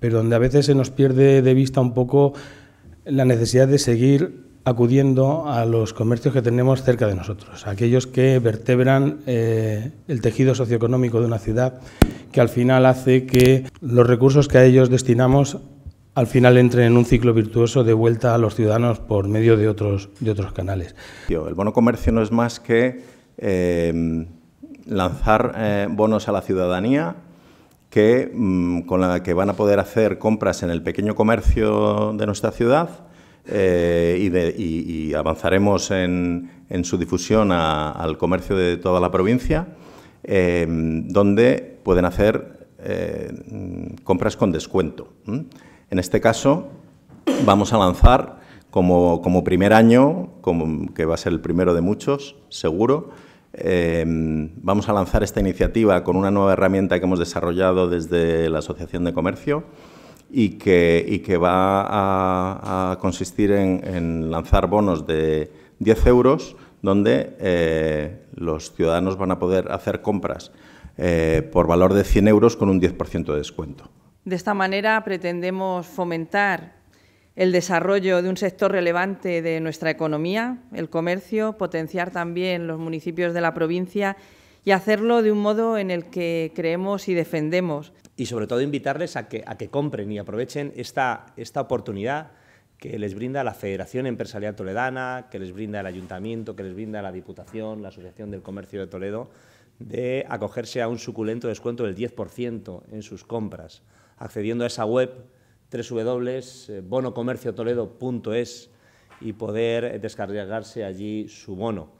pero donde a veces se nos pierde de vista un poco la necesidad de seguir acudiendo a los comercios que tenemos cerca de nosotros, aquellos que vertebran eh, el tejido socioeconómico de una ciudad, que al final hace que los recursos que a ellos destinamos al final entren en un ciclo virtuoso de vuelta a los ciudadanos por medio de otros, canales. El bono comercio no es más que eh, lanzar eh, bonos a la ciudadanía que, mm, con la que van a poder hacer compras en el pequeño comercio de nuestra ciudad eh, y, avanzaremos en, su difusión al comercio de toda la provincia, em, donde pueden hacer eh, compras con descuento. En este caso, vamos a lanzar como, primer año, que va a ser el primero de muchos, seguro, Em, vamos a lanzar esta iniciativa con una nueva herramienta que hemos desarrollado desde la Asociación de Comercio y que, va a, consistir en, lanzar bonos de 10 euros donde eh, los ciudadanos van a poder hacer compras eh, por valor de 100 euros con un 10% de descuento. De esta manera pretendemos fomentar el desarrollo de un sector relevante de nuestra economía, el comercio, potenciar también los municipios de la provincia y hacerlo de un modo en el que creemos y defendemos. Y sobre todo invitarles a que, compren y aprovechen esta, esta oportunidad que les brinda la Federación Empresarial Toledana, que les brinda el Ayuntamiento, que les brinda la Diputación, la Asociación del Comercio de Toledo, de acogerse a un suculento descuento del 10% en sus compras, accediendo a esa web www.bonocomerciotoledo.es eh, y poder descargarse allí su bono.